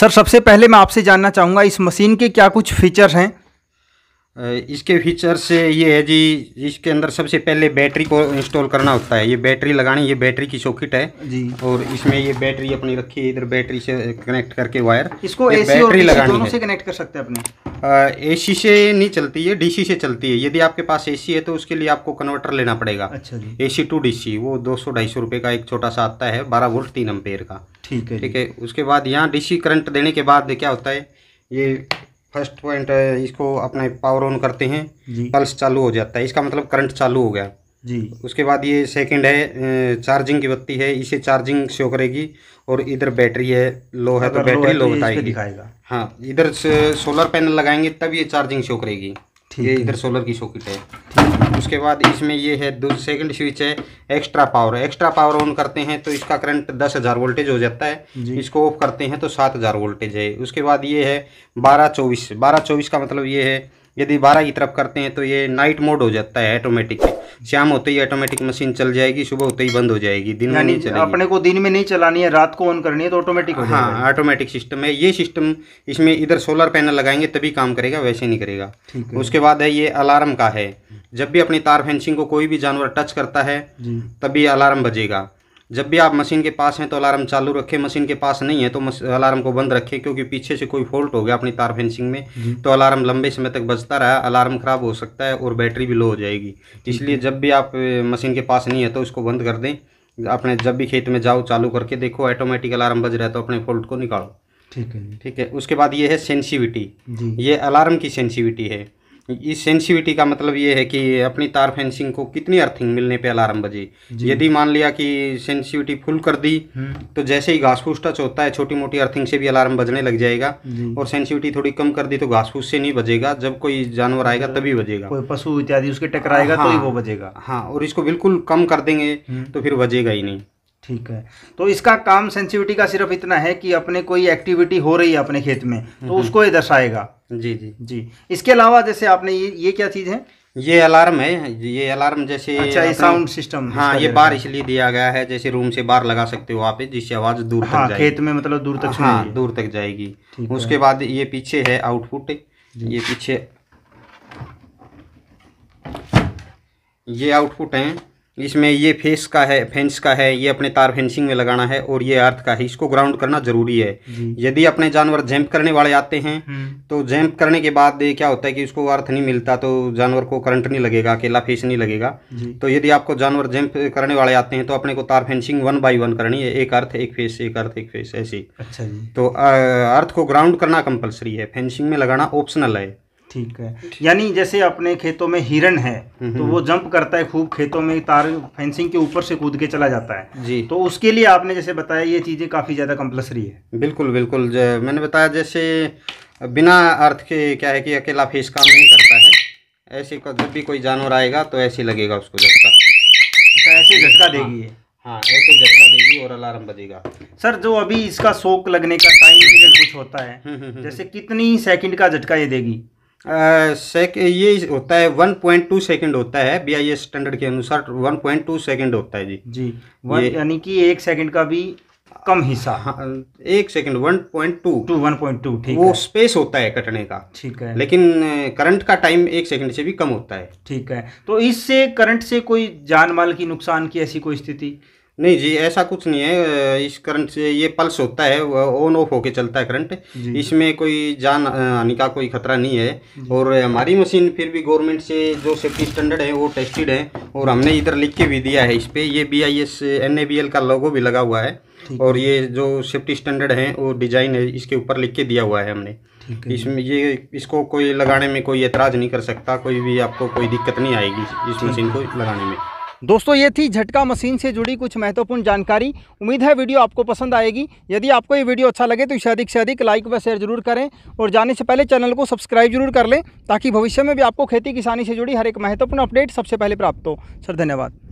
Sir सबसे पहले मैं आपसे जानना चाहूँगा इस मशीन के क्या कुछ फीचर्स हैं इसके फीचर से ये है जी इसके अंदर सबसे पहले बैटरी को इंस्टॉल करना होता है ये बैटरी लगानी ये बैटरी की सॉकेट है जी और इसमें ये बैटरी अपनी रखी है इधर बैटरी से कनेक्ट करके वायर इसको बैटरी लगानी दोनों से कनेक्ट कर सकते हैं अपने एसी से नहीं चलती है डीसी से चलती है यदि आपके पास एसी है तो उसके लिए आपको कन्वर्टर लेना पड़ेगा अच्छा जी सी टू सी वो दो सौ ढाई सौ रुपये का एक छोटा सा आता है बारह वोल्ट तीन अम्पेयर का ठीक है ठीक है उसके बाद यहाँ डीसी करंट देने के बाद क्या होता है ये फर्स्ट पॉइंट इसको अपने पावर ऑन करते हैं पल्स चालू हो जाता है इसका मतलब करंट चालू हो गया जी उसके बाद ये सेकंड है चार्जिंग की बत्ती है इसे चार्जिंग शो करेगी और इधर बैटरी है लो है तो बैटरी लो तो बताएगी दिखाएगा हाँ इधर सोलर पैनल लगाएंगे तब ये चार्जिंग शो करेगी ये इधर सोलर की सॉकेट है उसके बाद इसमें ये है दो सेकंड स्विच है extra power extra power on करते हैं तो इसका करंट दस हज़ार वोल्टेज हो जाता है इसको ऑफ करते हैं तो सात हज़ार वोल्टेज है उसके बाद ये है बारह चौबीस बारह चौबीस का मतलब ये है यदि बारह की तरफ करते हैं तो ये नाइट मोड हो जाता है ऑटोमेटिक शाम होते ही ऑटोमेटिक मशीन चल जाएगी सुबह होते ही बंद हो जाएगी दिन में नहीं चलेगी अपने को दिन में नहीं चलानी है रात को ऑन करनी है तो ऑटोमेटिक हाँ ऑटोमेटिक सिस्टम है ये सिस्टम इसमें इधर सोलर पैनल लगाएंगे तभी काम करेगा वैसे नहीं करेगा उसके बाद है ये अलार्म का है जब भी अपनी तार फेंसिंग को कोई भी जानवर टच करता है तभी अलार्म बजेगा जब भी आप मशीन के पास हैं तो अलार्म चालू रखें मशीन के पास नहीं है तो अलार्म को बंद रखें क्योंकि पीछे से कोई फॉल्ट हो गया अपनी तार फेंसिंग में तो अलार्म लंबे समय तक बजता रहा अलार्म ख़राब हो सकता है और बैटरी भी लो हो जाएगी इसलिए जब भी आप मशीन के पास नहीं है तो उसको बंद कर दें अपने जब भी खेत में जाओ चालू करके देखो ऑटोमेटिक अलार्म बज रहा है तो अपने फॉल्ट को निकालो ठीक है ठीक है उसके बाद ये है सेंसिविटी ये अलार्म की सेंसिविटी है इस सेंसिविटी का मतलब ये है कि अपनी तार फेंसिंग को कितनी अर्थिंग मिलने पे अलार्म बजे यदि मान लिया कि सेंसिविटी फुल कर दी हम्म। तो जैसे ही घास फूस टच होता है छोटी मोटी अर्थिंग से भी अलार्म बजने लग जाएगा और सेंसिविटी थोड़ी कम कर दी तो घास फूस से नहीं बजेगा जब कोई जानवर आएगा तभी बजेगा कोई पशु इत्यादि उसके टकराएगा तो ही वो हाँ। बजेगा हाँ और इसको बिल्कुल कम कर देंगे हम्म। तो फिर बजेगा ही नहीं ठीक है तो इसका काम सेंसिविटी का सिर्फ इतना है कि अपने कोई एक्टिविटी हो रही है अपने खेत में तो हम्म। उसको ये दर्शाएगा जी जी जी इसके अलावा जैसे आपने ये ये क्या चीज़ है ये अलार्म है ये अलार्म जैसे अच्छा ये साउंड सिस्टम हाँ ये बार इसलिए दिया गया है जैसे रूम से बार लगा सकते हो आप जिससे आवाज दूर हाँ, तक खेत में मतलब दूर तक हाँ दूर तक जाएगी उसके बाद ये पीछे है आउटपुट ये पीछे ये आउटपुट है इसमें ये फेस का है फेंस का है ये अपने तार फेंसिंग में लगाना है और ये अर्थ का है इसको ग्राउंड करना जरूरी है यदि अपने जानवर जैम्प करने वाले आते हैं हम्म। तो जैम्प करने के बाद क्या होता है कि उसको अर्थ नहीं मिलता तो जानवर को करंट नहीं लगेगा अकेला फेस नहीं लगेगा तो यदि आपको जानवर जैम्प करने वाले आते हैं तो अपने को तार फेंसिंग वन बाई वन करनी है एक अर्थ एक फेस एक अर्थ एक फेस ऐसी अच्छा तो अर्थ को ग्राउंड करना कंपल्सरी है फेंसिंग में लगाना ऑप्शनल है ठीक है यानी जैसे अपने खेतों में हिरण है हम्म, तो हम्म। वो जंप करता है खूब खेतों में तार फेंसिंग के ऊपर से कूद के चला जाता है जी तो उसके लिए आपने जैसे बताया ये चीज़ें काफ़ी ज़्यादा कंपलसरी है बिल्कुल बिल्कुल मैंने बताया जैसे बिना अर्थ के क्या है कि अकेला फेस काम नहीं करता है ऐसे जब भी कोई जानवर आएगा तो ऐसे लगेगा उसको झटका तो ऐसे झटका हाँ, देगी हाँ ऐसे झटका देगी और अलार्म बजेगा सर जो अभी इसका शोक लगने का टाइम पीरियड कुछ होता है हम्म, जैसे कितनी सेकंड का झटका ये देगी सेक ये होता है वन पॉइंट टू सेकेंड होता है बी आई एस स्टैंडर्ड के अनुसार वन पॉइंट टू सेकेंड होता है जी जी यानी कि एक सेकेंड का भी कम हिस्सा हाँ, एक second one point two two one point two ठीक वो है। स्पेस होता है कटने का ठीक है लेकिन करंट का टाइम एक सेकेंड से भी कम होता है ठीक है तो इससे करंट से कोई जान माल की नुकसान की ऐसी कोई स्थिति नहीं जी ऐसा कुछ नहीं है इस करंट से ये पल्स होता है ऑन ऑफ होके चलता है करंट इसमें कोई जान हानि का कोई खतरा नहीं है और हमारी मशीन फिर भी गवर्नमेंट से जो सेफ्टी स्टैंडर्ड है वो टेस्टेड है और हमने इधर लिख के भी दिया है इस पर ये B I S N A B L का लोगो भी लगा हुआ है और ये जो सेफ्टी स्टैंडर्ड है वो डिजाइन है इसके ऊपर लिख के दिया हुआ है हमने इसमें ये इसको कोई लगाने में कोई एतराज़ नहीं कर सकता कोई भी आपको कोई दिक्कत नहीं आएगी इस मशीन को लगाने में दोस्तों ये थी झटका मशीन से जुड़ी कुछ महत्वपूर्ण जानकारी उम्मीद है वीडियो आपको पसंद आएगी यदि आपको ये वीडियो अच्छा लगे तो इसे अधिक से अधिक लाइक व शेयर जरूर करें और जाने से पहले चैनल को सब्सक्राइब जरूर कर लें ताकि भविष्य में भी आपको खेती किसानी से जुड़ी हर एक महत्वपूर्ण अपडेट सबसे पहले प्राप्त हो सर धन्यवाद